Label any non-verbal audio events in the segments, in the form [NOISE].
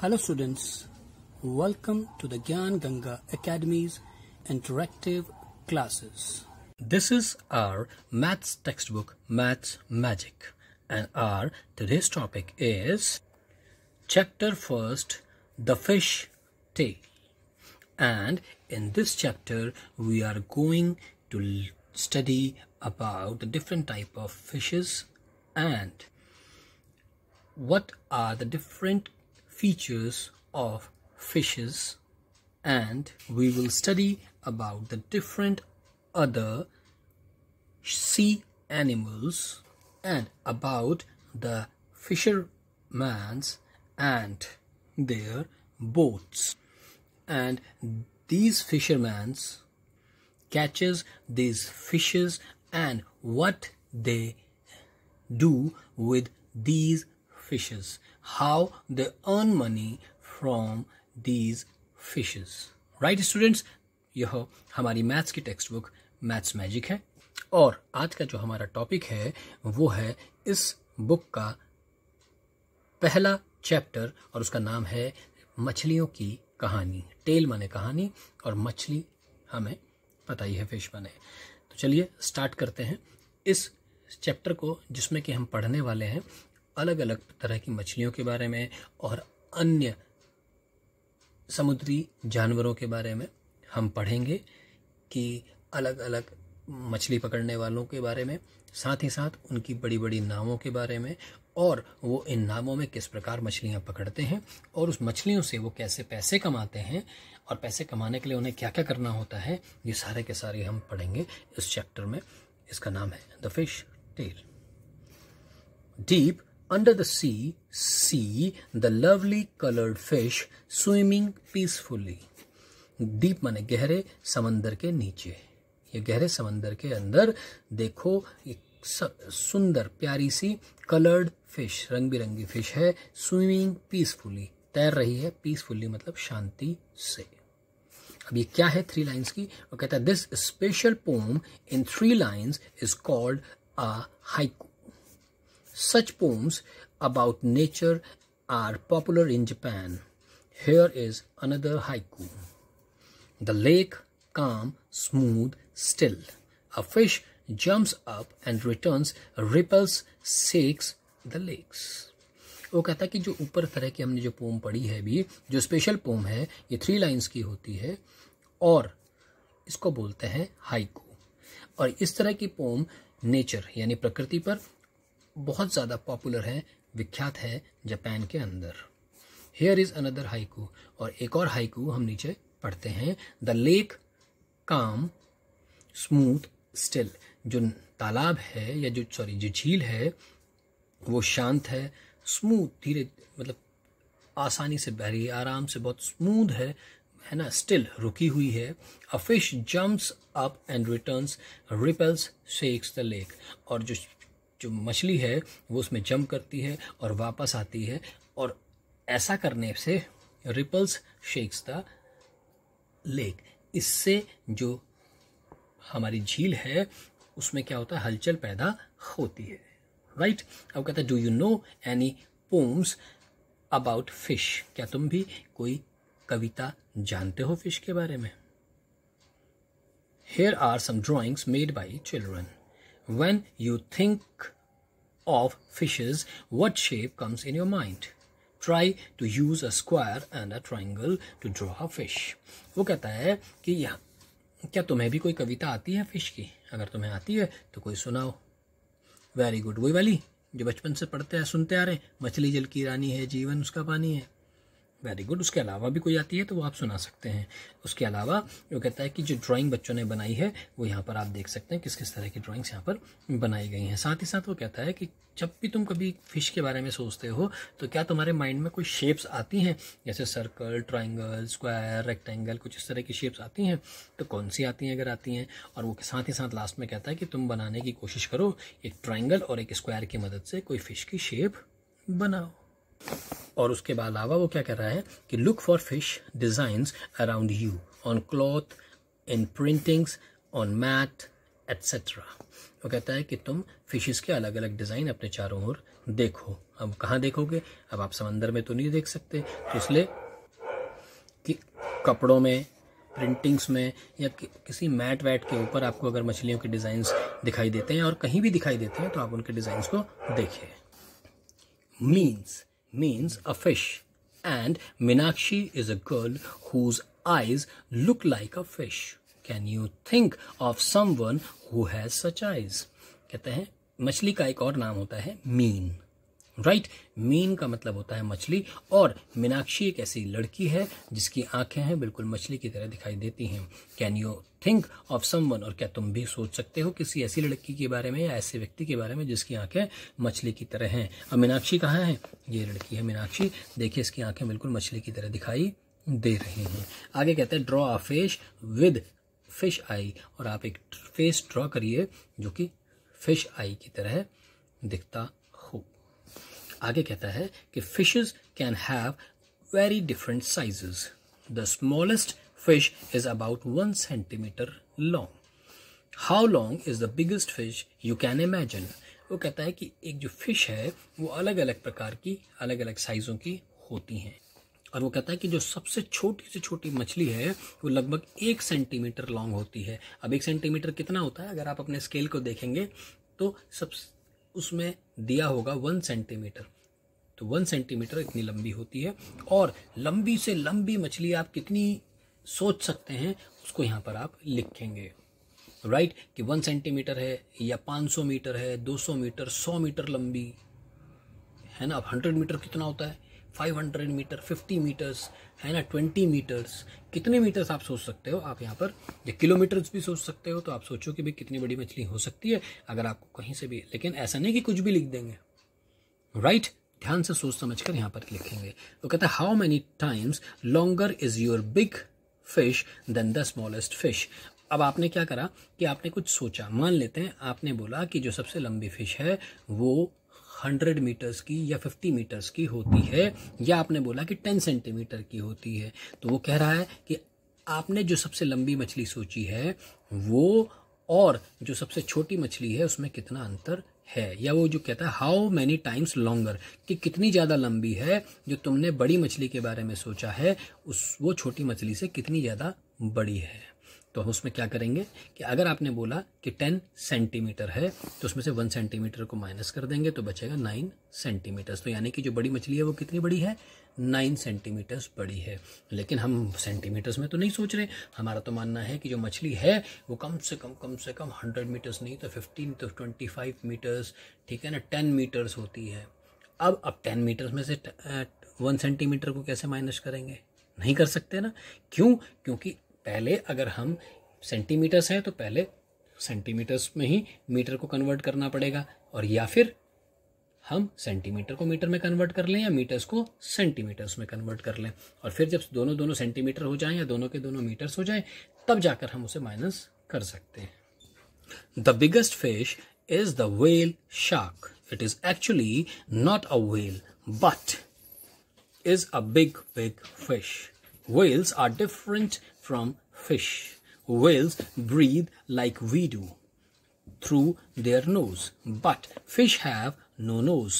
Hello students, welcome to the Gyan Ganga Academy's interactive classes. This is our maths textbook Maths Magic and our today's topic is chapter first the fish tail and in this chapter we are going to study about the different type of fishes and what are the different features of fishes and we will study about the different other sea animals and about the fisherman's and their boats and these fishermen's catches these fishes and what they do with these fishes how they earn money from these fishes right students यह हमारी maths की text book maths magic है और आज का जो हमारा topic है वो है इस बुक का पहला चैप्टर और उसका नाम है मछलियों की कहानी टेल माने कहानी और मछली हमें पता ही है फिश माने तो चलिए स्टार्ट करते हैं इस चैप्टर को जिसमें कि हम पढ़ने वाले हैं अलग अलग तरह की मछलियों के बारे में और अन्य समुद्री जानवरों के बारे में हम पढ़ेंगे कि अलग अलग मछली पकड़ने वालों के बारे में साथ ही साथ उनकी बड़ी बड़ी नावों के बारे में और वो इन नामों में किस प्रकार मछलियाँ पकड़ते हैं और उस मछलियों से वो कैसे पैसे कमाते हैं और पैसे कमाने के लिए उन्हें क्या क्या करना होता है ये सारे के सारे हम पढ़ेंगे इस चैप्टर में इसका नाम है the fish tail deep Under the sea, see the lovely colored fish swimming peacefully. deep mane gehre samandar ke niche ye gehre samandar ke andar dekho ek sundar pyari si colored fish rang birangi fish hai swimming peacefully तैर रही है peacefully मतलब शांति से अब ये क्या है three lines की वो कहता है this special poem in three lines is called a haiku Such poems about nature are popular in Japan. Here is another haiku. The lake, calm, smooth, still. A fish jumps up and returns, ripples, shakes the lakes. वो कहता है कि जो ऊपर तरह की हमने जो पोम पढ़ी है भी जो स्पेशल पोम है ये थ्री लाइंस की होती है और इसको बोलते हैं हाइकू और इस तरह की पोम नेचर यानी प्रकृति पर बहुत ज़्यादा पॉपुलर है विख्यात है जापान के अंदर हेयर इज़ अनदर हाइकू और एक और हाइकू हम नीचे पढ़ते हैं the lake calm smooth still जो तालाब है या जो सॉरी जो झील है वो शांत है स्मूथ धीरे मतलब आसानी से बह रही है आराम से बहुत स्मूथ है है ना स्टिल रुकी हुई है a fish jumps up and returns ripples shake the lake और जो जो मछली है वो उसमें जंप करती है और वापस आती है और ऐसा करने से रिपल्स शेक्स द लेक इससे जो हमारी झील है उसमें क्या होता है हलचल पैदा होती है राइट अब कहता है do you know any poems about fish क्या तुम भी कोई कविता जानते हो फिश के बारे में here are some drawings made by children When you think of fishes, what shape comes in your mind? Try to use a square and a triangle to draw a fish. वो कहता है कि या क्या तुम्हें भी कोई कविता आती है फिश की अगर तुम्हें आती है तो कोई सुनाओ वेरी गुड वही वाली जो बचपन से पढ़ते हैं सुनते आ रहे हैं मछली जल की रानी है जीवन उसका पानी है वेरी गुड उसके अलावा भी कोई आती है तो वो आप सुना सकते हैं उसके अलावा वो कहता है कि जो ड्राइंग बच्चों ने बनाई है वो यहाँ पर आप देख सकते हैं किस किस तरह की ड्राइंग्स यहाँ पर बनाई गई हैं साथ ही साथ वो कहता है कि जब भी तुम कभी फिश के बारे में सोचते हो तो क्या तुम्हारे माइंड में कोई शेप्स आती हैं जैसे सर्कल ट्राइंगल स्क्वायर रेक्टेंगल कुछ इस तरह की शेप्स आती हैं तो कौन सी आती हैं अगर आती हैं और वो साथ ही साथ लास्ट में कहता है कि तुम बनाने की कोशिश करो एक ट्राइंगल और एक स्क्वायर की मदद से कोई फिश की शेप बनाओ और उसके अलावा वो क्या कर रहा है कि look for fish design around you on cloth in printings on mat etcetera वो कहता है कि तुम फिशेस के अलग अलग डिज़ाइन अपने चारों ओर देखो अब कहाँ देखोगे अब आप समंदर में तो नहीं देख सकते तो इसलिए कि कपड़ों में प्रिंटिंग्स में या कि, किसी मैट वैट के ऊपर आपको अगर मछलियों के डिजाइन दिखाई देते हैं और कहीं भी दिखाई देते हैं तो आप उनके डिज़ाइंस को देखें means means a fish, and Minakshi is a girl whose eyes look like a fish. Can you think of someone who has such eyes? कहते हैं मछली का एक और नाम होता है मीन राइट right? मीन का मतलब होता है मछली और मीनाक्षी एक ऐसी लड़की है जिसकी आंखें हैं बिल्कुल मछली की तरह दिखाई देती हैं can you think of some one और क्या तुम भी सोच सकते हो किसी ऐसी लड़की के बारे में या ऐसे व्यक्ति के बारे में जिसकी आंखें मछली की तरह हैं अब मीनाक्षी कहाँ है ये लड़की है मीनाक्षी देखिए इसकी आंखें बिल्कुल मछली की तरह दिखाई दे रही हैं आगे कहते हैं draw a face with fish eye और आप एक फेस ड्रॉ करिए जो कि फिश आई की तरह दिखता हो आगे कहता है कि fishes can have very different sizes the smallest fish is about 1 centimetre long. How long is the biggest fish you can imagine वो कहता है कि एक जो फिश है वो अलग अलग प्रकार की अलग अलग साइज़ों की होती हैं और वो कहता है कि जो सबसे छोटी से छोटी मछली है वो लगभग एक सेंटीमीटर लॉन्ग होती है अब एक सेंटीमीटर कितना होता है अगर आप अपने स्केल को देखेंगे तो सब उसमें दिया होगा वन सेंटीमीटर तो वन सेंटीमीटर इतनी लंबी होती है और लंबी से लंबी मछली आप कितनी सोच सकते हैं उसको यहाँ पर आप लिखेंगे राइट right? कि वन सेंटीमीटर है या सौ मीटर है दो सौ मीटर सौ मीटर लंबी है ना अब हंड्रेड मीटर कितना होता है five hundred metre fifty metres है ना ट्वेंटी मीटर्स कितने मीटर्स आप सोच सकते हो आप यहाँ पर या किलोमीटर्स भी सोच सकते हो तो आप सोचो कि भाई कितनी बड़ी मछली हो सकती है अगर आपको कहीं से भी लेकिन ऐसा नहीं कि कुछ भी लिख देंगे राइट right? ध्यान से सोच समझ कर यहाँ पर लिखेंगे तो कहते हैं how many times longer is your big fish than the smallest fish अब आपने क्या करा कि आपने कुछ सोचा मान लेते हैं आपने बोला कि जो सबसे लंबी फिश है वो हंड्रेड मीटर्स की या फिफ्टी मीटर्स की होती है या आपने बोला कि टेन सेंटीमीटर की होती है तो वो कह रहा है कि आपने जो सबसे लंबी मछली सोची है वो और जो सबसे छोटी मछली है उसमें कितना अंतर है या वो जो कहता है हाउ मैनी टाइम्स लॉन्गर कि कितनी ज़्यादा लंबी है जो तुमने बड़ी मछली के बारे में सोचा है उस वो छोटी मछली से कितनी ज़्यादा बड़ी है तो हम उसमें क्या करेंगे कि अगर आपने बोला कि टेन सेंटीमीटर है तो उसमें से वन सेंटीमीटर को माइनस कर देंगे तो बचेगा नाइन सेंटीमीटर्स तो यानी कि जो बड़ी मछली है वो कितनी बड़ी है नाइन सेंटीमीटर्स बड़ी है लेकिन हम सेंटीमीटर्स में तो नहीं सोच रहे हमारा तो मानना है कि जो मछली है वो कम से कम कम से कम हंड्रेड मीटर्स नहीं तो फिफ्टीन तो ट्वेंटी फाइव मीटर्स ठीक है ना टेन मीटर्स होती है अब अब टेन मीटर्स में से वन सेंटीमीटर को कैसे माइनस करेंगे नहीं कर सकते ना क्यों क्योंकि पहले अगर हम सेंटीमीटर्स हैं तो पहले सेंटीमीटर्स में ही मीटर को कन्वर्ट करना पड़ेगा और या फिर हम सेंटीमीटर को मीटर में कन्वर्ट कर लें या मीटर्स को सेंटीमीटर्स में कन्वर्ट कर लें और फिर जब दोनों दोनों सेंटीमीटर हो जाएं या दोनों के दोनों मीटर्स हो जाएं तब जाकर हम उसे माइनस कर सकते हैं the biggest fish is the whale shark it is actually not a whale but is a big fish whales are different from fish. Whales breathe like we do through their nose, but fish have no nose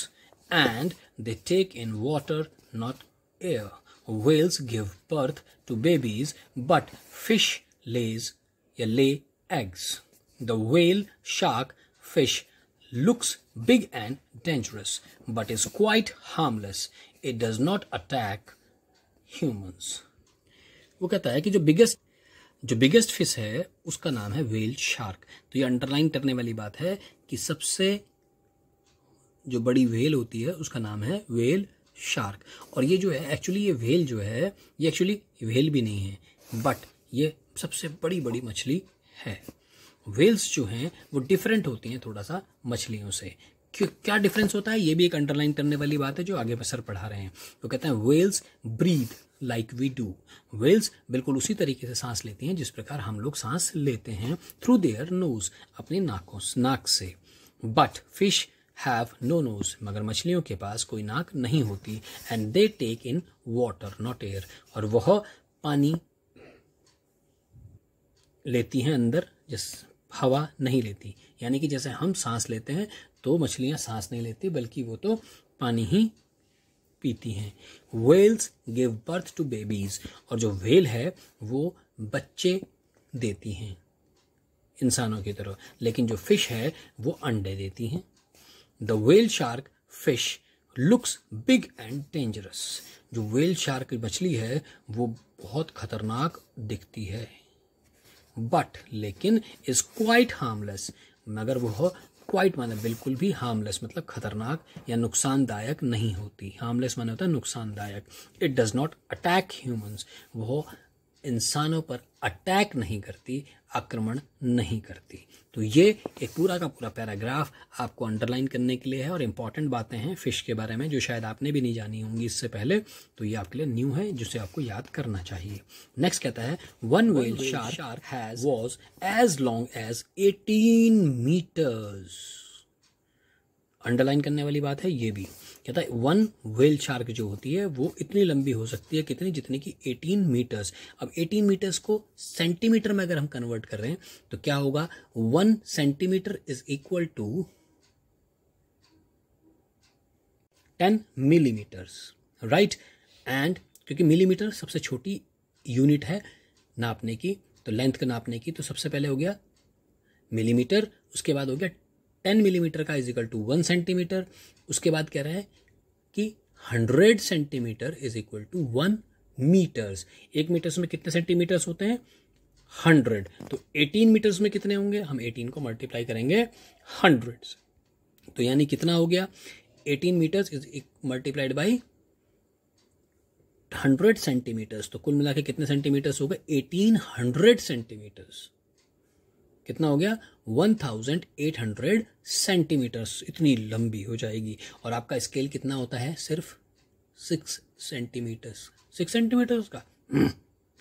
and they take in water, not air. Whales give birth to babies, but fish lays lay eggs. The whale shark fish looks big and dangerous, but is quite harmless. It does not attack humans. वो कहता है कि जो biggest जो biggest fish है उसका नाम है वेल शार्क तो ये अंडरलाइन करने वाली बात है कि सबसे जो बड़ी वेल होती है उसका नाम है वेल शार्क और ये जो है एक्चुअली ये वेल जो है ये एक्चुअली वेल भी नहीं है बट ये सबसे बड़ी बड़ी मछली है वेल्स जो हैं वो डिफरेंट होती हैं थोड़ा सा मछलियों से क्यों क्या डिफरेंस होता है ये भी एक अंडरलाइन करने वाली बात है जो आगे पर सर पढ़ा रहे हैं वो तो कहते हैं whales breathe like we do whales बिल्कुल उसी तरीके से सांस लेती हैं जिस प्रकार हम लोग सांस लेते हैं थ्रू देयर नोज अपने नाकों नाक से but fish have no nose मगर मछलियों के पास कोई नाक नहीं होती and they take in water not air और वह पानी लेती हैं अंदर जिस हवा नहीं लेती यानी कि जैसे हम सांस लेते हैं तो मछलियाँ सांस नहीं लेती बल्कि वो तो पानी ही पीती हैं whales give birth to babies और जो वेल है वो बच्चे देती हैं इंसानों की तरह लेकिन जो फिश है वो अंडे देती हैं the whale shark fish looks big and dangerous जो वेल शार्क मछली है वो बहुत खतरनाक दिखती है बट लेकिन इज क्वाइट हार्मलेस मगर वह क्वाइट माने बिल्कुल भी हार्मलेस मतलब खतरनाक या नुकसानदायक नहीं होती हार्मलेस माने होता है नुकसानदायक it does not attack humans वो इंसानों पर अटैक नहीं करती आक्रमण नहीं करती तो ये एक पूरा का पूरा पैराग्राफ आपको अंडरलाइन करने के लिए है और इम्पॉर्टेंट बातें हैं फिश के बारे में जो शायद आपने भी नहीं जानी होंगी इससे पहले तो ये आपके लिए न्यू है जिसे आपको याद करना चाहिए नेक्स्ट कहता है one whale shark has was as long as eighteen metres underline करने वाली बात है ये भी कहता है वन व्हेल शार्क जो होती है वो इतनी लंबी हो सकती है कितनी जितनी कि 18 मीटर्स अब 18 मीटर्स को सेंटीमीटर में अगर हम कन्वर्ट कर रहे हैं तो क्या होगा one centimetre is equal to ten millimetres right and क्योंकि मिलीमीटर सबसे छोटी यूनिट है नापने की तो लेंथ का नापने की तो सबसे पहले हो गया मिलीमीटर उसके बाद हो गया टेन मिलीमीटर का is equal to one centimetre उसके बाद कह रहा है कि hundred centimetre is equal to one metres एक मीटर्स में कितने सेंटीमीटर्स होते हैं हंड्रेड तो एटीन मीटर्स में कितने होंगे हम एटीन को मल्टीप्लाई करेंगे हंड्रेड तो यानी कितना हो गया eighteen metres is multiplied by hundred centimetres तो कुल मिला के कितने सेंटीमीटर्स हो गए एटीन हंड्रेड सेंटीमीटर्स कितना हो गया 1800 सेंटीमीटर्स इतनी लंबी हो जाएगी और आपका स्केल कितना होता है सिर्फ सिक्स सेंटीमीटर्स सिक्स सेंटीमीटर्स का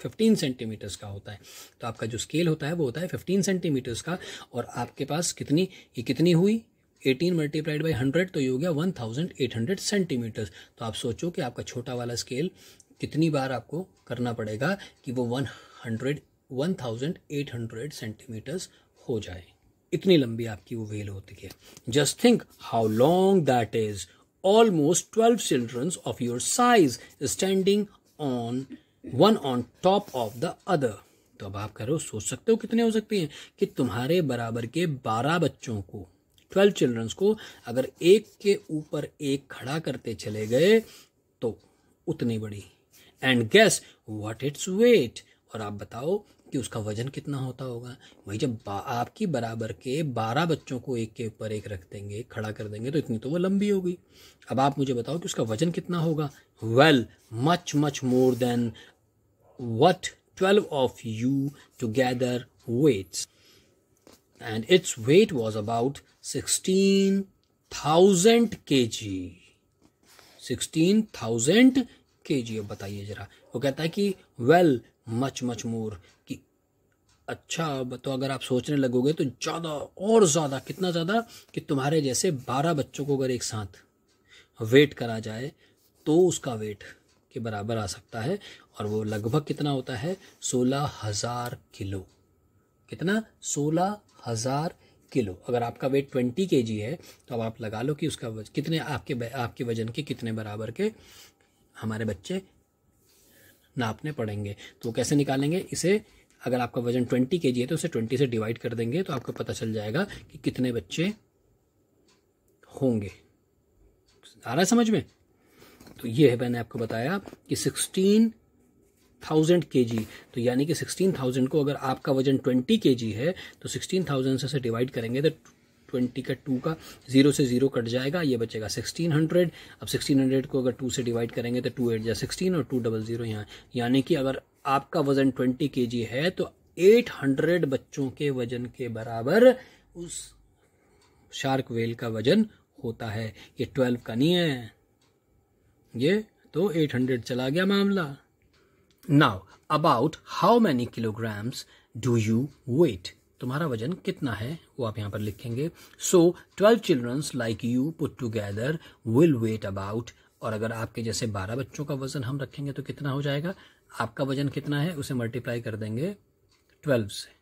फिफ्टीन [CLEARS THROAT] सेंटीमीटर्स का होता है तो आपका जो स्केल होता है वो होता है फिफ्टीन सेंटीमीटर्स का और आपके पास कितनी ये कितनी हुई एटीन मल्टीप्लाइड बाई हंड्रेड तो ये हो गया one thousand eight hundred centimetres तो आप सोचो कि आपका छोटा वाला स्केल कितनी बार आपको करना पड़ेगा कि वो वन हंड्रेड 1800 सेंटीमीटर्स हो जाए इतनी लंबी आपकी वो वेल होती है just think how long that is almost twelve childrens of your size standing on one on top of the other तो अब आप करो सोच सकते हो कितने हो सकते हैं कि तुम्हारे बराबर के बारह बच्चों को ट्वेल्व चिल्ड्रंस को अगर एक के ऊपर एक खड़ा करते चले गए तो उतनी बड़ी and guess what its weight और आप बताओ कि उसका वज़न कितना होता होगा वही जब आपकी बराबर के बारह बच्चों को एक के ऊपर एक रख देंगे खड़ा कर देंगे तो इतनी तो वो लंबी होगी अब आप मुझे बताओ कि उसका वज़न कितना होगा well much much more than what twelve of you together weighs and its weight was about sixteen thousand K G sixteen thousand K जी अब बताइए जरा वो कहता है कि वेल मच मच मोर अच्छा तो अगर आप सोचने लगोगे तो ज़्यादा और ज़्यादा कितना ज़्यादा कि तुम्हारे जैसे बारह बच्चों को अगर एक साथ वेट करा जाए तो उसका वेट के बराबर आ सकता है और वो लगभग कितना होता है सोलह हज़ार किलो कितना सोलह हज़ार किलो अगर आपका वेट ट्वेंटी के जी है तो अब आप लगा लो कि उसका वज, कितने आपके आपके वज़न के कितने बराबर के हमारे बच्चे नापने पड़ेंगे तो कैसे निकालेंगे इसे अगर आपका वजन ट्वेंटी के है तो उसे ट्वेंटी से डिवाइड कर देंगे तो आपको पता चल जाएगा कि कितने बच्चे होंगे आ रहा है समझ में तो ये है मैंने आपको बताया कि सिक्सटीन थाउजेंड के जी तो यानी कि सिक्सटीन थाउजेंड को अगर आपका वजन ट्वेंटी के जी है तो सिक्सटीन थाउजेंड से डिवाइड करेंगे तो ट्वेंटी का टू का जीरो से जीरो कट जाएगा ये बचेगा सिक्सटीन हंड्रेड अब सिक्सटीन हंड्रेड को अगर टू से डिवाइड करेंगे तो टू एट जाए सिक्सटीन और टू डबल जीरो यहाँ यानी कि अगर आपका वजन ट्वेंटी के है तो एट हंड्रेड बच्चों के वजन के बराबर उस शार्क वेल का वजन होता है ये ट्वेल्व का नहीं है ये तो एट हंड्रेड चला गया मामला now about how many kilograms do you weigh तुम्हारा वजन कितना है वो आप यहां पर लिखेंगे so twelve childrens like you put together will weigh about और अगर आपके जैसे बारह बच्चों का वजन हम रखेंगे तो कितना हो जाएगा आपका वजन कितना है उसे मल्टीप्लाई कर देंगे ट्वेल्व से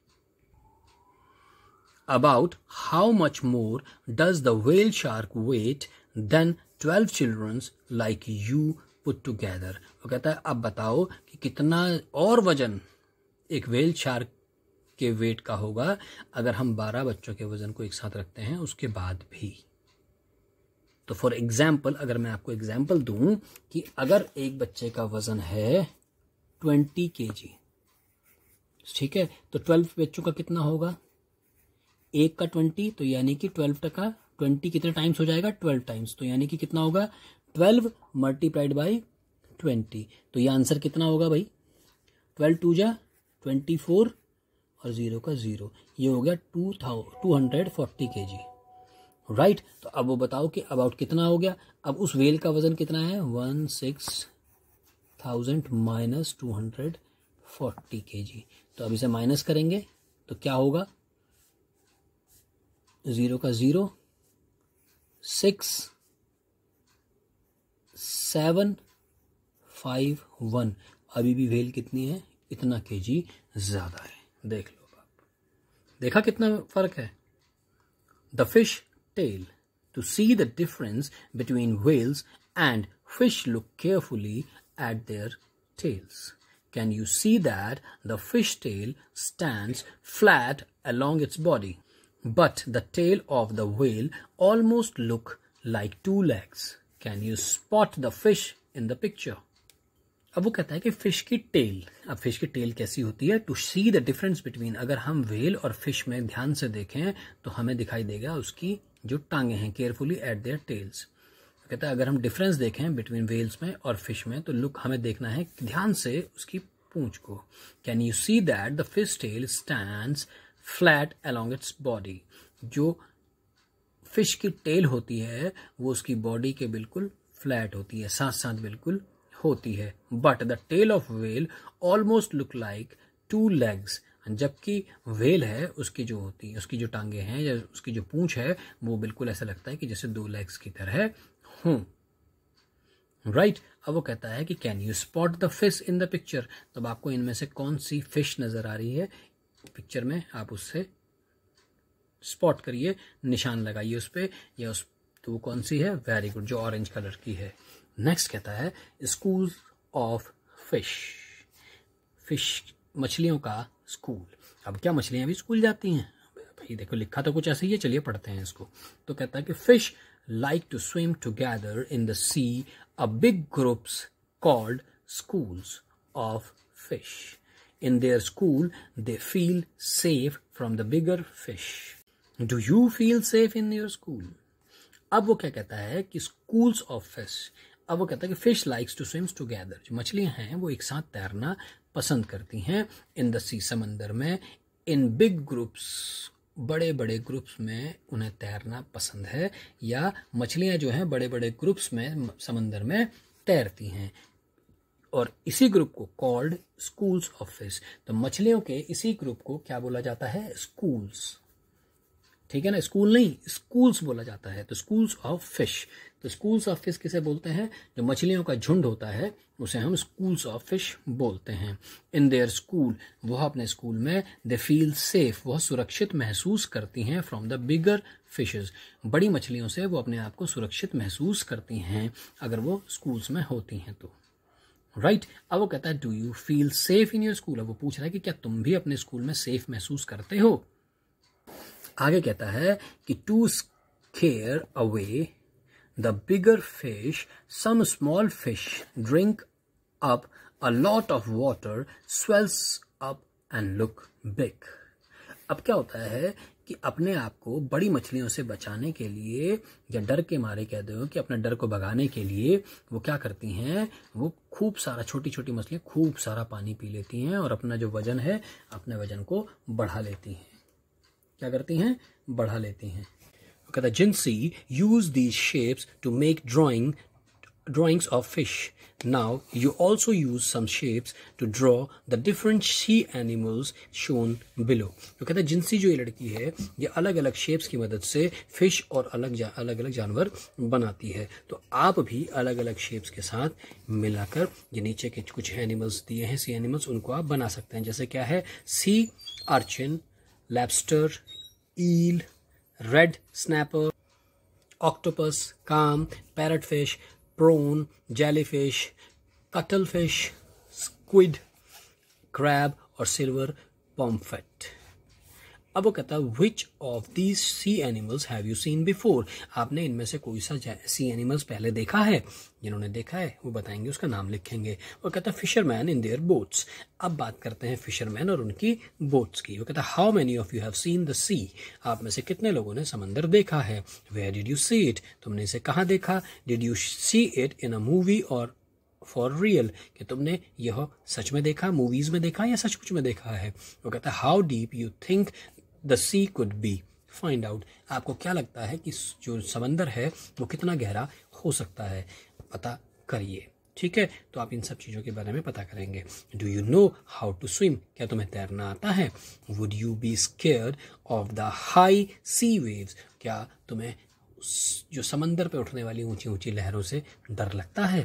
about how much more does the whale shark weigh than twelve childrens like you put together वो कहता है अब बताओ कि कितना और वजन एक वेल शार्क के वेट का होगा अगर हम बारह बच्चों के वजन को एक साथ रखते हैं उसके बाद भी तो फॉर एग्जाम्पल अगर मैं आपको एग्जाम्पल दूं कि अगर एक बच्चे का वजन है ट्वेंटी के जी ठीक है तो ट्वेल्व बच्चों का कितना होगा एक का ट्वेंटी तो यानी कि ट्वेल्व टका ट्वेंटी कितने टाइम्स हो जाएगा ट्वेल्व टाइम्स तो यानी कि कितना होगा ट्वेल्व मल्टीप्लाइड बाई ट्वेंटी तो ये आंसर कितना होगा भाई ट्वेल्व टू जा ट्वेंटी फोर और ज़ीरो का ज़ीरो ये हो गया टू थाउ two hundred forty K G right तो अब वो बताओ कि अबाउट कितना हो गया अब उस वेल का वज़न कितना है one six thousand minus two hundred forty K G तो अब इसे माइनस करेंगे तो क्या होगा ज़ीरो का zero six seven five one अभी भी वेल कितनी है इतना के जी ज़्यादा है देख लो आप देखा कितना फ़र्क है the fish tail to see the difference between whales and fish look carefully at their tails. Can you see that the fish tail stands flat along its body? But the tail of the whale almost look like two legs. Can you spot the fish in the picture? अब वो कहता है कि fish की tell अब fish की tell कैसी होती है to see the difference between अगर हम वेल और फिश में ध्यान से देखें तो हमें दिखाई देगा उसकी जो टांगे हैं केयरफुली एट देयर टेल्स कहता है अगर हम डिफरेंस देखें बिटवीन वेल्स में और फिश में तो लुक हमें देखना है ध्यान से उसकी पूंछ को can you see that the fish tail stand flat along its body जो फिश की टेल होती है वो उसकी बॉडी के बिल्कुल फ्लैट होती है साथ साथ बिल्कुल होती है but the tail of whale almost look like two legs जबकि वेल है उसकी जो होती है उसकी जो टांगे हैं या उसकी जो पूंछ है वो बिल्कुल ऐसा लगता है कि जैसे दो लेग्स की तरह हूं हम्म। राइट अब वो कहता है कि can you spot the fish in the picture तब आपको इनमें से कौन सी फिश नज़र आ रही है पिक्चर में आप उससे स्पॉट करिए निशान लगाइए उस पर या उस तो वो कौन सी है वेरी गुड जो ऑरेंज कलर की है नेक्स्ट कहता है स्कूल ऑफ फिश फिश मछलियों का स्कूल अब क्या मछलियां भी स्कूल जाती हैं भाई देखो लिखा तो कुछ ऐसे ही है चलिए पढ़ते हैं इसको तो कहता है कि fish like to swim together in the sea a big groups called schools of fish. In their school, they feel safe from the bigger fish. Do you feel safe in your school? अब वो क्या कहता है कि schools of fish अब वो कहता है कि fish likes to swims together जो मछलियां हैं वो एक साथ तैरना पसंद करती हैं इन द सी समंदर में इन बिग ग्रुप्स बड़े बड़े ग्रुप्स में उन्हें तैरना पसंद है या मछलियां जो हैं बड़े बड़े ग्रुप्स में समंदर में तैरती हैं और इसी ग्रुप को कॉल्ड स्कूल्स ऑफ फिश तो मछलियों के इसी ग्रुप को क्या बोला जाता है स्कूल्स ठीक है ना स्कूल नहीं स्कूल्स बोला जाता है तो स्कूल्स ऑफ फिश तो स्कूल्स ऑफ फिश किसे बोलते हैं जो मछलियों का झुंड होता है उसे हम स्कूल्स ऑफ फिश बोलते हैं इन देयर स्कूल वह अपने स्कूल में दे फील सेफ वह सुरक्षित महसूस करती हैं फ्रॉम द बिगर फिशेस बड़ी मछलियों से वो अपने आप को सुरक्षित महसूस करती हैं अगर वो स्कूल्स में होती हैं तो राइट right? अब वो कहता है do you feel safe in your school अब वो पूछ रहा है कि क्या तुम भी अपने स्कूल में सेफ महसूस करते हो आगे कहता है कि to scare away The bigger fish, some small fish, drink up a lot of water, swells up and look big. अब क्या होता है कि अपने आप को बड़ी मछलियों से बचाने के लिए या डर के मारे कह दो कि अपने डर को भगाने के लिए वो क्या करती हैं वो खूब सारा छोटी छोटी मछलियाँ खूब सारा पानी पी लेती हैं और अपना जो वजन है अपने वजन को बढ़ा लेती हैं क्या करती हैं बढ़ा लेती हैं Okay, the Jinsi used these shapes to make drawing drawings of fish. Now, you also use some shapes to draw the different sea animals shown below. तो कहते हैं जिनसी जो ये लड़की है ये अलग अलग shapes की मदद से fish और अलग जा, अलग अलग जानवर बनाती है तो आप भी अलग अलग shapes के साथ मिलाकर ये नीचे के कुछ animals दिए हैं sea animals उनको आप बना सकते हैं जैसे क्या है sea urchin, lobster, eel, red snapper octopus clam parrot fish prawn jellyfish cuttlefish squid crab और सिल्वर पॉम्फेट अब वो कहता है which of these sea animals have you seen before आपने इनमें से कोई सा सी एनिमल्स पहले देखा है जिन्होंने देखा है वो बताएंगे उसका नाम लिखेंगे वो कहता है फिशरमैन इन देयर बोट्स अब बात करते हैं फिशरमैन और उनकी बोट्स की वो कहता है how many of you have seen the sea आप में से कितने लोगों ने समंदर देखा है where did you see it तुमने इसे कहाँ देखा did you see it in a movie और फॉर रियल कि तुमने यह सच में देखा मूवीज में देखा या सच कुछ में देखा है वो कहता है how deep you think the sea could be find out आपको क्या लगता है कि जो समंदर है वो कितना गहरा हो सकता है पता करिए ठीक है तो आप इन सब चीज़ों के बारे में पता करेंगे do you know how to swim क्या तुम्हें तैरना आता है would you be scare of the high sea waves क्या तुम्हें जो समंदर पर उठने वाली ऊंची ऊंची लहरों से डर लगता है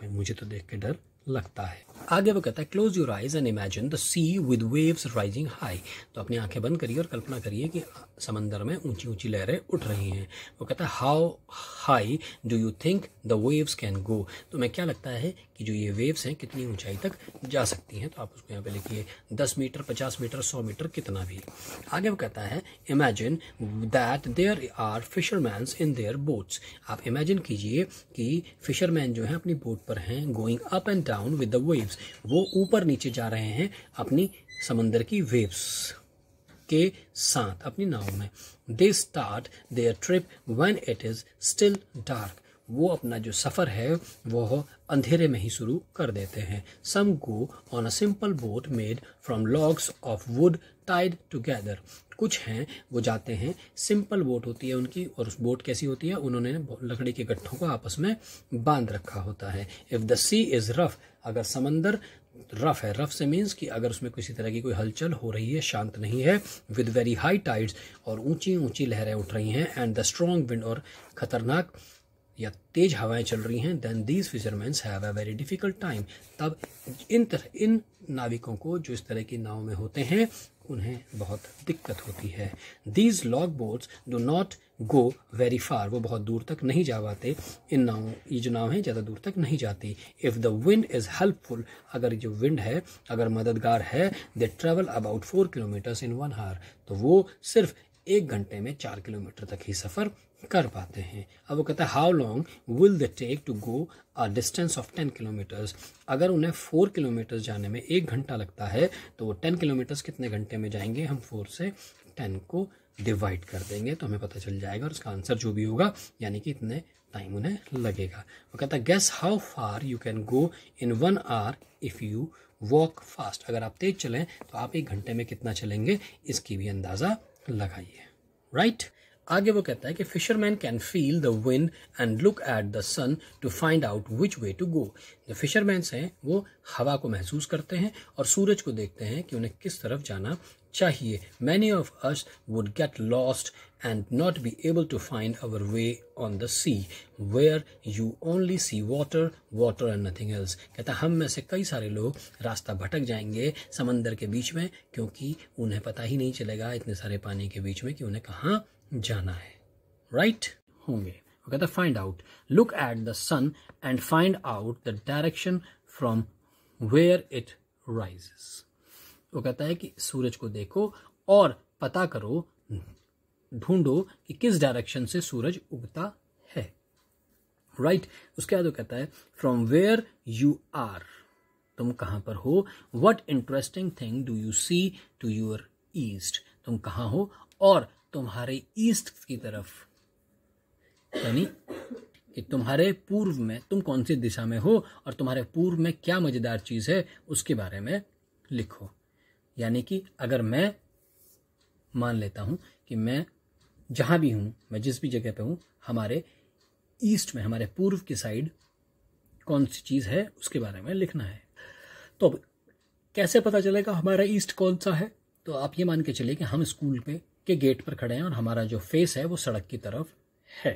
भाई मुझे तो देख के डर लगता है आगे वो कहता है close your eyes and imagine the sea with waves rising high तो अपनी आंखें बंद करिए और कल्पना करिए कि समंदर में ऊंची ऊंची लहरें उठ रही हैं वो कहता है how high do you think the waves can go तो मैं क्या लगता है कि जो ये वेव्स हैं कितनी ऊंचाई तक जा सकती हैं तो आप उसको यहाँ पे लिखिए दस मीटर पचास मीटर सौ मीटर कितना भी आगे वो कहता है imagine that there are fisherman in their boats आप इमेजिन कीजिए कि फिशरमैन जो हैं अपनी बोट पर हैं going up and down with the waves वो ऊपर नीचे जा रहे हैं अपनी समंदर की वेव्स के साथ अपनी नाव में they start their trip when it is still dark वो अपना जो सफ़र है वो अंधेरे में ही शुरू कर देते हैं some go on a simple boat made from logs of wood tied together कुछ हैं वो जाते हैं सिंपल बोट होती है उनकी और उस बोट कैसी होती है उन्होंने लकड़ी के गट्ठों को आपस में बांध रखा होता है if the sea is rough अगर समंदर रफ है रफ से मीन्स कि अगर उसमें किसी तरह की कोई हलचल हो रही है शांत नहीं है विद वेरी हाई टाइड्स और ऊंची ऊंची लहरें उठ रही हैं एंड द स्ट्रॉन्ग विंड और खतरनाक या तेज हवाएं चल रही हैं then these fishermans have a very difficult time तब इन तरह इन नाविकों को जो इस तरह की नाव में होते हैं उन्हें बहुत दिक्कत होती है these log boats do not go very far वो बहुत दूर तक नहीं जा पाते इन नाव ये जो नाव हैं ज़्यादा दूर तक नहीं जाती if the wind is helpful अगर जो विंड है अगर मददगार है they travel about four kilometres in one hour तो वो सिर्फ एक घंटे में चार किलोमीटर तक ही सफ़र कर पाते हैं अब वो कहता है how long will the take to go a distance of ten kilometres अगर उन्हें फोर किलोमीटर्स जाने में एक घंटा लगता है तो वो टेन किलोमीटर्स कितने घंटे में जाएंगे हम फोर से टेन को डिवाइड कर देंगे तो हमें पता चल जाएगा और उसका आंसर जो भी होगा यानी कि इतने टाइम उन्हें लगेगा वो कहता है guess how far you can go in one hour if you walk fast अगर आप तेज चलें तो आप एक घंटे में कितना चलेंगे इसकी भी अंदाज़ा लगाइए राइट right? आगे वो कहता है कि fisherman can feel the wind and look at the sun to find out which way to go जो फिशरमैन हैं वो हवा को महसूस करते हैं और सूरज को देखते हैं कि उन्हें किस तरफ जाना चाहिए many of us would get lost and not be able to find our way on the sea where you only see water water and nothing else कहता हम में से कई सारे लोग रास्ता भटक जाएंगे समंदर के बीच में क्योंकि उन्हें पता ही नहीं चलेगा इतने सारे पानी के बीच में कि उन्हें कहाँ जाना है राइट right? होंगे okay find out look at the sun and find out the direction from where it rises वो कहता है कि सूरज को देखो और पता करो ढूंढो कि किस डायरेक्शन से सूरज उगता है राइट right? उसके बाद वो कहता है फ्रॉम वेयर यू आर तुम कहां पर हो what interesting thing do you see to your east तुम कहां हो और तुम्हारे ईस्ट की तरफ यानी कि तुम्हारे पूर्व में तुम कौन सी दिशा में हो और तुम्हारे पूर्व में क्या मज़ेदार चीज़ है उसके बारे में लिखो यानी कि अगर मैं मान लेता हूं कि मैं जहां भी हूं मैं जिस भी जगह पे हूं हमारे ईस्ट में हमारे पूर्व की साइड कौन सी चीज़ है उसके बारे में लिखना है तो कैसे पता चलेगा हमारा ईस्ट कौन सा है तो आप ये मान के चलिए कि हम स्कूल पे के गेट पर खड़े हैं और हमारा जो फेस है वो सड़क की तरफ है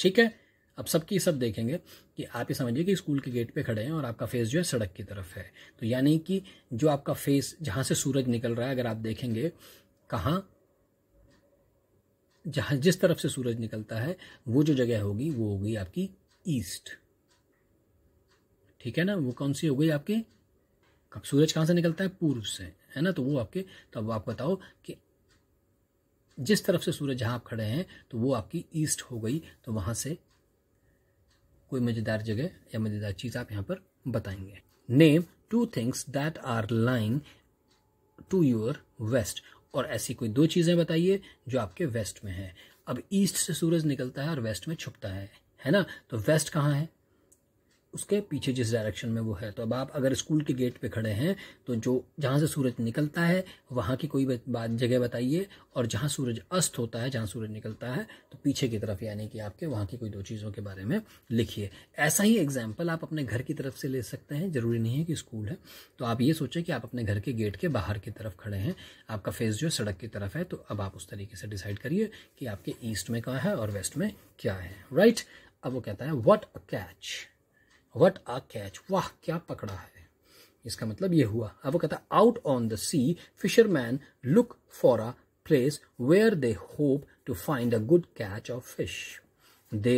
ठीक है अब सबकी सब देखेंगे कि आप ये समझिए कि स्कूल के गेट पे खड़े हैं और आपका फेस जो है सड़क की तरफ है तो यानी कि जो आपका फेस जहां से सूरज निकल रहा है अगर आप देखेंगे कहा जहां जिस तरफ से सूरज निकलता है वो जो जगह होगी वो होगी आपकी ईस्ट ठीक है ना वो कौन सी हो गई आपकी सूरज कहां से निकलता है पूर्व से है ना तो वो आपके तो अब आप बताओ कि जिस तरफ से सूरज जहाँ आप खड़े हैं तो वो आपकी ईस्ट हो गई तो वहाँ से कोई मज़ेदार जगह या मज़ेदार चीज़ आप यहाँ पर बताएंगे name two things that are lying to your west और ऐसी कोई दो चीज़ें बताइए जो आपके वेस्ट में हैं अब ईस्ट से सूरज निकलता है और वेस्ट में छुपता है है ना तो वेस्ट कहाँ है उसके पीछे जिस डायरेक्शन में वो है तो अब आप अगर स्कूल के गेट पे खड़े हैं तो जो जहाँ से सूरज निकलता है वहाँ की कोई बात जगह बताइए और जहाँ सूरज अस्त होता है जहाँ सूरज निकलता है तो पीछे की तरफ यानी कि आपके वहाँ की कोई दो चीज़ों के बारे में लिखिए ऐसा ही एग्जाम्पल आप अपने घर की तरफ से ले सकते हैं ज़रूरी नहीं है कि स्कूल है तो आप ये सोचें कि आप अपने घर के गेट के बाहर की तरफ खड़े हैं आपका फेस जो है सड़क की तरफ है तो अब आप उस तरीके से डिसाइड करिए कि आपके ईस्ट में कहाँ है और वेस्ट में क्या है राइट अब वो कहता है what a catch what a catch वाह क्या पकड़ा है इसका मतलब ये हुआ अब वो कहता out on the sea fisherman look for a place where they hope to find a good catch of fish they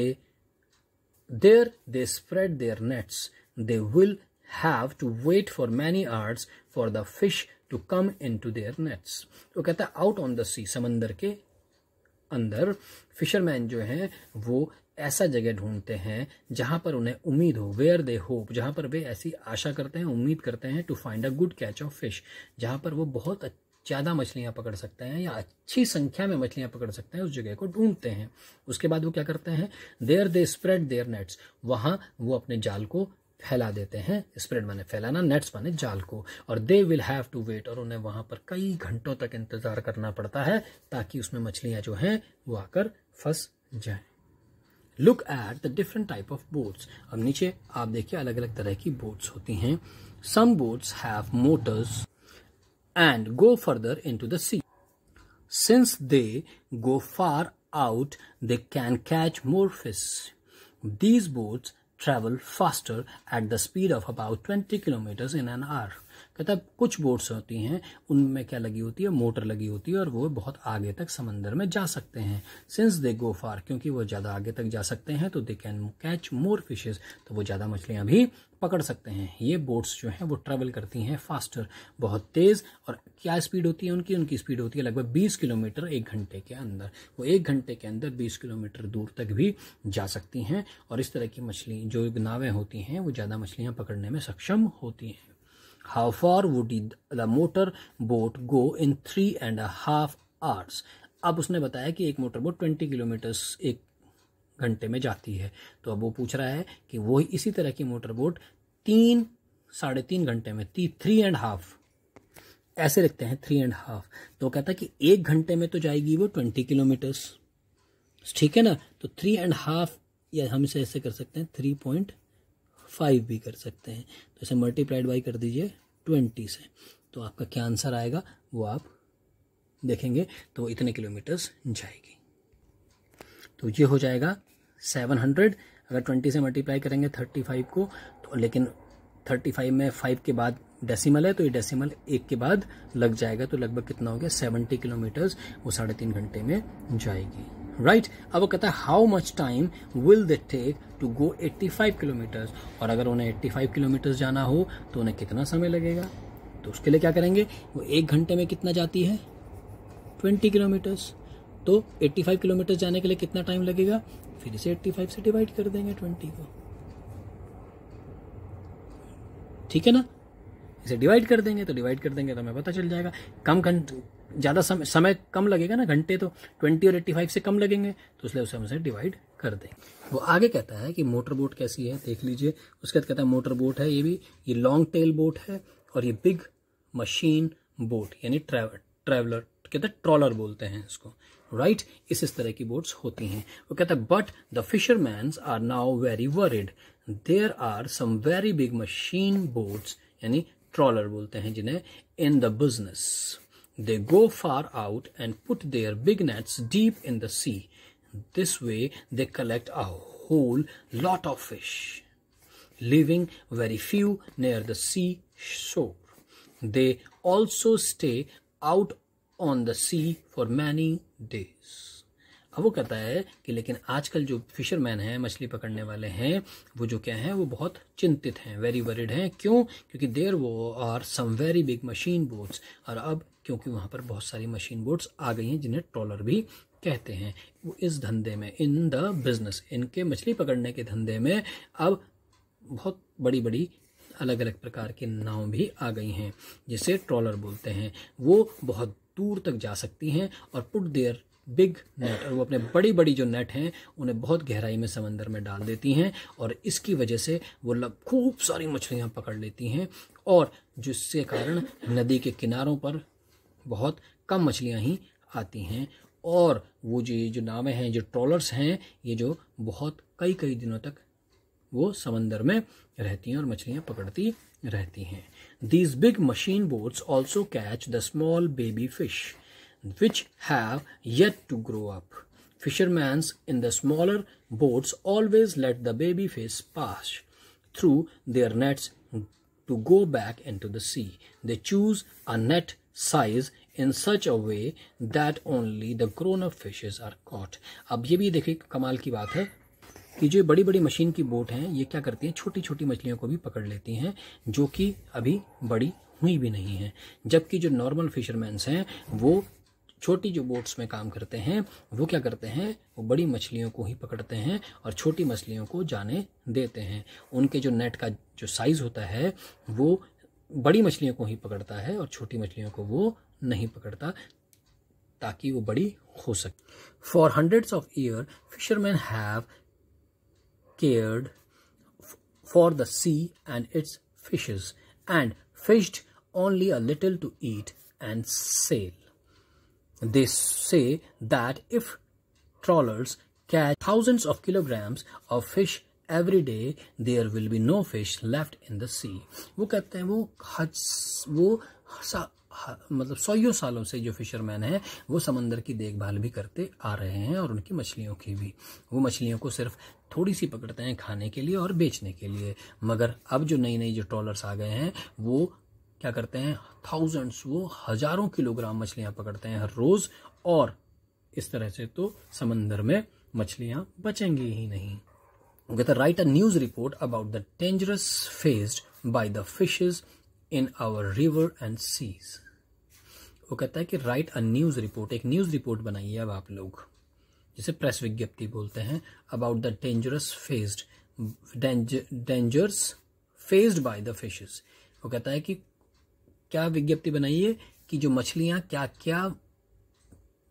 there they spread their nets they will have to wait for many hours for the fish to come into their nets वो कहता है out on the सी समंदर के अंदर fisherman जो हैं वो ऐसा जगह ढूंढते हैं जहां पर उन्हें उम्मीद हो वेयर दे होप जहां पर वे ऐसी आशा करते हैं उम्मीद करते हैं to find a good catch of fish जहां पर वो बहुत ज़्यादा मछलियां पकड़ सकते हैं या अच्छी संख्या में मछलियां पकड़ सकते हैं उस जगह को ढूंढते हैं उसके बाद वो क्या करते हैं there they spread their nets वहां वो अपने जाल को फैला देते हैं स्प्रेड माने फैलाना नेट्स माने जाल को और they will have to wait और उन्हें वहां पर कई घंटों तक इंतज़ार करना पड़ता है ताकि उसमें मछलियाँ जो हैं वो आकर फंस जाएं look at the different type of boats अब नीचे आप देखिए अलग अलग तरह की बोट्स होती हैं some boats have motors and go farther into the sea since they go far out they can catch more fish these boats travel faster at the speed of about twenty kilometres in an hour कहता कुछ boats होती हैं उनमें क्या लगी होती है motor लगी होती है और वो बहुत आगे तक समंदर में जा सकते हैं सिंस दे गो फार क्योंकि वो ज़्यादा आगे तक जा सकते हैं तो they can catch more fishes तो वो ज़्यादा मछलियाँ भी पकड़ सकते हैं ये बोट्स जो हैं वो ट्रेवल करती हैं फास्टर बहुत तेज़ और क्या स्पीड होती है उनकी उनकी स्पीड होती है लगभग 20 किलोमीटर एक घंटे के अंदर वो एक घंटे के अंदर 20 किलोमीटर दूर तक भी जा सकती हैं और इस तरह की मछली जो नावें होती हैं वो ज़्यादा मछलियाँ पकड़ने में सक्षम होती हैं How far would the motor boat go in three and a half hours? अब उसने बताया कि एक मोटर बोट ट्वेंटी किलोमीटर्स एक घंटे में जाती है तो अब वो पूछ रहा है कि वो इसी तरह की मोटर बोट तीन साढ़े तीन घंटे में ती थ्री एंड हाफ ऐसे लिखते हैं थ्री एंड हाफ तो कहता है कि एक घंटे में तो जाएगी वो ट्वेंटी किलोमीटर्स ठीक है ना तो थ्री एंड हाफ या हम इसे ऐसे कर सकते हैं थ्री पॉइंट फाइव भी कर सकते हैं तो इसे मल्टीप्लाइड बाई कर दीजिए ट्वेंटी से तो आपका क्या आंसर आएगा वो आप देखेंगे तो इतने किलोमीटर्स जाएगी तो ये हो जाएगा सेवन हंड्रेड अगर ट्वेंटी से मल्टीप्लाई करेंगे थर्टी फाइव को तो लेकिन थर्टी फाइव में फाइव के बाद डेसिमल है तो ये डेसिमल एक के बाद लग जाएगा तो लगभग कितना हो गया सेवेंटी किलोमीटर्स वो साढ़े तीन घंटे में जाएगी राइट right? अब वो कहता है how much time will they take to go 85 kilometres और अगर उन्हें 85 किलोमीटर्स जाना हो तो उन्हें कितना समय लगेगा तो उसके लिए क्या करेंगे वो एक घंटे में कितना जाती है 20 किलोमीटर्स तो 85 किलोमीटर जाने के लिए कितना टाइम लगेगा फिर इसे 85 से डिवाइड कर देंगे 20 को ठीक है ना इसे डिवाइड कर देंगे तो डिवाइड कर देंगे तो हमें पता चल जाएगा कम घंटे ज़्यादा समय समय कम लगेगा ना घंटे तो ट्वेंटी और एट्टी फाइव से कम लगेंगे तो इसलिए उसे हमसे डिवाइड कर दें वो आगे कहता है कि मोटर बोट कैसी है देख लीजिए उसके बाद कहता है मोटर बोट है ये भी ये लॉन्ग टेल बोट है और ये बिग मशीन बोट यानी ट्रैवलर कहते हैं ट्रॉलर बोलते हैं इसको राइट इस इस तरह की बोट्स होती हैं वो कहता है but the fishermans are now very worried there are some very big machine boats यानी ट्रॉलर बोलते हैं जिन्हें in the business They go far out and put their big nets deep in the sea. This way they collect a whole lot of fish, leaving very few near the sea shore. They also stay out on the sea for many days. अब वो कहता है कि लेकिन आजकल जो fisherman हैं मछली पकड़ने वाले हैं वो जो क्या हैं वो बहुत चिंतित हैं वेरी वरिड हैं क्यों क्योंकि देर वो are some very big machine boats और अब क्योंकि वहाँ पर बहुत सारी मशीन बोट्स आ गई हैं जिन्हें ट्रॉलर भी कहते हैं वो इस धंधे में इन द बिजनेस इनके मछली पकड़ने के धंधे में अब बहुत बड़ी बड़ी अलग अलग प्रकार के नाव भी आ गई हैं जिसे ट्रॉलर बोलते हैं वो बहुत दूर तक जा सकती हैं और पुट देयर बिग नेट और वो अपने बड़ी बड़ी जो नेट हैं उन्हें बहुत गहराई में समंदर में डाल देती हैं और इसकी वजह से वो लग खूब सारी मछलियाँ पकड़ लेती हैं और जिसके कारण नदी के किनारों पर बहुत कम मछलियाँ ही आती हैं और वो जो ये जो नावें हैं जो ट्रॉलर्स हैं ये जो बहुत कई कई दिनों तक वो समंदर में रहती हैं और मछलियाँ पकड़ती रहती हैं these big machine boats also catch the small baby fish which have yet to grow up. Fishermen in the smaller boats always let the baby fish pass through their nets to go back into the sea. They choose a net size in such a way that only the grown up fishes are caught. अब ये भी देखिए कमाल की बात है कि जो बड़ी बड़ी मशीन की बोट हैं ये क्या करती हैं छोटी छोटी मछलियों को भी पकड़ लेती हैं जो कि अभी बड़ी हुई भी नहीं है जबकि जो नॉर्मल फिशरमैन्स हैं वो छोटी जो बोट्स में काम करते हैं वो क्या करते हैं वो बड़ी मछलियों को ही पकड़ते हैं और छोटी मछलियों को जाने देते हैं उनके जो नेट का जो साइज़ होता है वो बड़ी मछलियों को ही पकड़ता है और छोटी मछलियों को वो नहीं पकड़ता ताकि वो बड़ी हो सके for hundreds of year fisherman have cared for the sea and its fishes and fished only a little to eat and sell They say that if trawlers catch thousands of kilograms of fish every day, there will be no fish left in the sea वो कहते हैं वो हज वो मतलब सौयों सालों से जो फिशरमैन हैं वो समंदर की देखभाल भी करते आ रहे हैं और उनकी मछलियों की भी वो मछलियों को सिर्फ थोड़ी सी पकड़ते हैं खाने के लिए और बेचने के लिए मगर अब जो नई नई जो ट्रॉलर्स आ गए हैं वो क्या करते हैं थाउजेंड्स वो हजारों किलोग्राम मछलियां पकड़ते हैं हर रोज और इस तरह से तो समंदर में मछलियां बचेंगी ही नहीं कहते right a news report about the dangerous faced by the fishes in our river and seas वो कहता है कि राइट अ न्यूज रिपोर्ट एक न्यूज रिपोर्ट बनाइए अब आप लोग जिसे प्रेस विज्ञप्ति बोलते हैं about the dangerous faced dangers faced by the fishes वो कहता है कि क्या विज्ञप्ति बनाइए कि जो मछलियां क्या क्या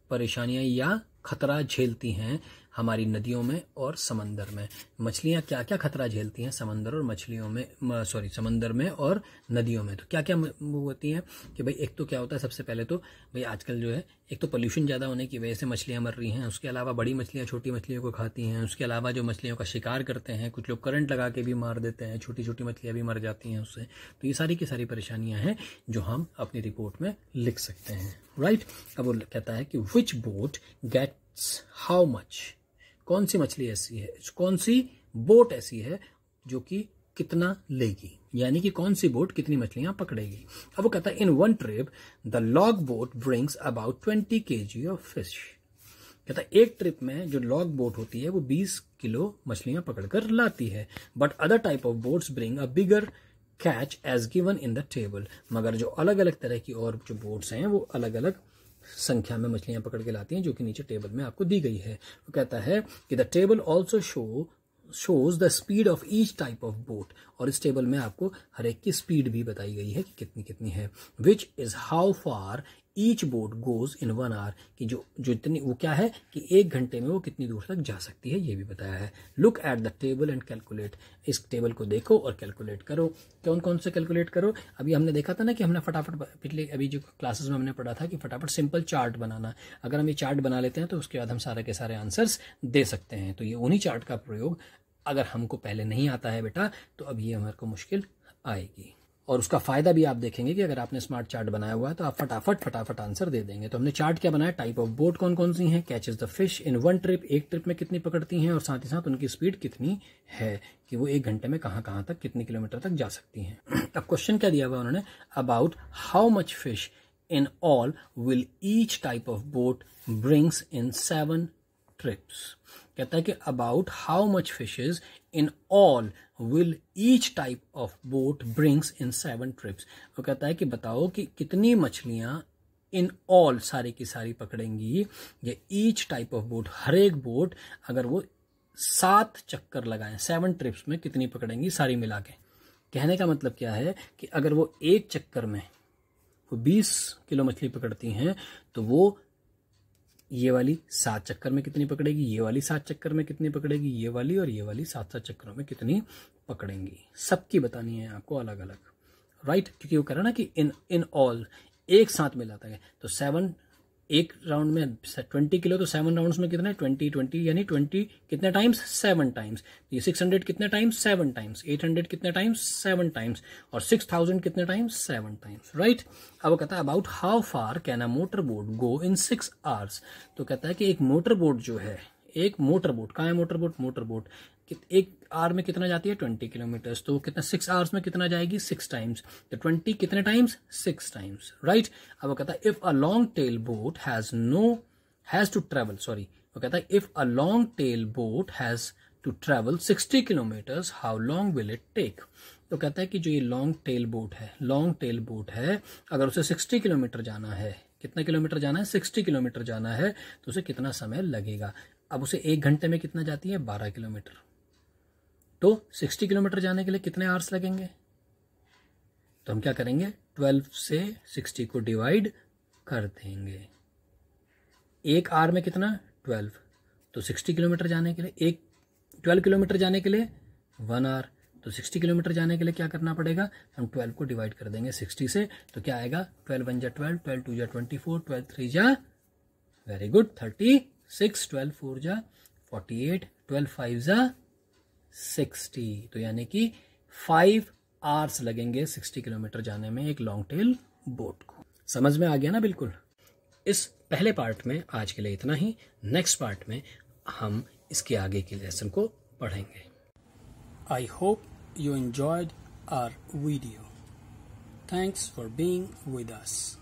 परेशानियां या खतरा झेलती हैं हमारी नदियों में और समंदर में मछलियाँ क्या क्या खतरा झेलती हैं समंदर और मछलियों में सॉरी समंदर में और नदियों में तो क्या क्या होती हैं कि भाई एक तो क्या होता है सबसे पहले तो भाई आजकल जो है एक तो पोल्यूशन ज़्यादा होने की वजह से मछलियाँ मर रही हैं उसके अलावा बड़ी मछलियाँ छोटी मछलियों को खाती हैं उसके अलावा जो मछलियों का शिकार करते हैं कुछ लोग करंट लगा के भी मार देते हैं छोटी छोटी मछलियाँ भी मर जाती हैं उससे तो ये सारी की सारी परेशानियाँ हैं जो हम अपनी रिपोर्ट में लिख सकते हैं राइट अब वो कहता है कि which boat gets how much कौन सी मछली ऐसी है कौन सी बोट ऐसी है जो कि कितना लेगी यानी कि कौन सी बोट कितनी मछलियां पकड़ेगी अब वो कहता है in one trip the long boat brings about twenty K G of fish कहता है एक ट्रिप में जो लॉग बोट होती है वो बीस किलो मछलियां पकड़कर लाती है but other type of boats bring a bigger catch as given in the table मगर जो अलग अलग तरह की और जो बोट्स हैं वो अलग अलग संख्या में मछलियां पकड़ के लाती हैं जो कि नीचे टेबल में आपको दी गई है वो तो कहता है कि the table also show shows the speed of each type of boat और इस टेबल में आपको हर एक की स्पीड भी बताई गई है कि कितनी कितनी है which is how far each boat goes in one hour कि जो जो इतनी वो क्या है कि एक घंटे में वो कितनी दूर तक जा सकती है ये भी बताया है look at the table and calculate इस टेबल को देखो और कैलकुलेट करो कौन कौन से कैलकुलेट करो अभी हमने देखा था ना कि हमने फटाफट पिछले अभी जो क्लासेस में हमने पढ़ा था कि फटाफट सिंपल चार्ट बनाना अगर हम ये चार्ट बना लेते हैं तो उसके बाद हम सारे के सारे आंसर्स दे सकते हैं तो ये उन्हीं चार्ट का प्रयोग अगर हमको पहले नहीं आता है बेटा तो अब ये हमारे को मुश्किल आएगी और उसका फायदा भी आप देखेंगे कि अगर आपने स्मार्ट चार्ट बनाया हुआ है तो आप फटाफट फटाफट आंसर दे देंगे तो हमने चार्ट क्या बनाया टाइप ऑफ बोट कौन कौन सी है is the fish in one trip एक ट्रिप में कितनी पकड़ती हैं और साथ ही साथ उनकी स्पीड कितनी है कि वो एक घंटे में कहाँ कहाँ तक कितनी किलोमीटर तक जा सकती हैं [CLEARS THROAT] अब क्वेश्चन क्या दिया हुआ उन्होंने about how much fish in all will each type of boat brings in seven trips कहता है कि about how much fishes in all will each type of boat brings in seven trips वो कहता है कि बताओ कि कितनी मछलियाँ इन ऑल सारी की सारी पकड़ेंगी ये ईच टाइप ऑफ बोट हर एक बोट अगर वो सात चक्कर लगाए सेवन ट्रिप्स में कितनी पकड़ेंगी सारी मिला के कहने का मतलब क्या है कि अगर वो एक चक्कर में वो बीस किलो मछली पकड़ती हैं तो वो ये वाली सात चक्कर में कितनी पकड़ेगी ये वाली सात चक्कर में कितनी पकड़ेगी ये वाली और ये वाली सात सात चक्करों में कितनी पकड़ेंगी सबकी बतानी है आपको अलग अलग राइट क्योंकि वो कह रहा ना कि इन इन ऑल एक साथ मिलाता है तो सेवन एक राउंड में ट्वेंटी किलो तो सेवन राउंड में कितना है ट्वेंटी ट्वेंटी यानी ट्वेंटी कितने टाइम्स सेवन टाइम्स ये सिक्स हंड्रेड कितने times seven times eight hundred कितने टाइम्स सेवन टाइम्स और सिक्स थाउजेंड कितने टाइम्स सेवन टाइम्स राइट अब वो कहता है about how far can a motor boat go in six hours तो कहता है कि एक मोटर बोट जो है एक मोटर बोट कहाँ है मोटर बोट मोटर बोट एक आवर में कितना जाती है ट्वेंटी किलोमीटर्स तो कितना सिक्स आवर्स में कितना जाएगी सिक्स टाइम्स तो ट्वेंटी कितने टाइम्स सिक्स टाइम्स राइट अब वो कहता है if a long tail boat has no has to travel sorry वो कहता है if a long tail boat has to travel sixty kilometer how long will it take तो कहता है कि जो ये लॉन्ग टेल बोट है लॉन्ग टेल बोट है अगर उसे सिक्सटी किलोमीटर जाना है कितना किलोमीटर जाना है सिक्सटी किलोमीटर जाना है तो उसे कितना समय लगेगा अब उसे एक घंटे में कितना जाती है बारह किलोमीटर तो 60 किलोमीटर जाने के लिए कितने आवर्स लगेंगे तो हम क्या करेंगे 12 से 60 को डिवाइड कर देंगे एक आर में कितना 12 तो 60 किलोमीटर जाने के लिए एक 12 किलोमीटर जाने के लिए वन आर तो 60 किलोमीटर जाने के लिए क्या करना पड़ेगा हम 12 को डिवाइड कर देंगे 60 से तो क्या आएगा 12 वन जा ट्वेल्व ट्वेल्व टू जा ट्वेंटी फोर ट्वेल्व थ्री जा very good thirty six twelve four जा फोर्टी एट ट्वेल्व फाइव जा सिक्सटी तो यानी कि फाइव आवर्स लगेंगे सिक्सटी किलोमीटर जाने में एक लॉन्ग टेल बोट को समझ में आ गया ना बिल्कुल इस पहले पार्ट में आज के लिए इतना ही नेक्स्ट पार्ट में हम इसके आगे के लेसन को पढ़ेंगे I hope you enjoyed our video thanks for being with us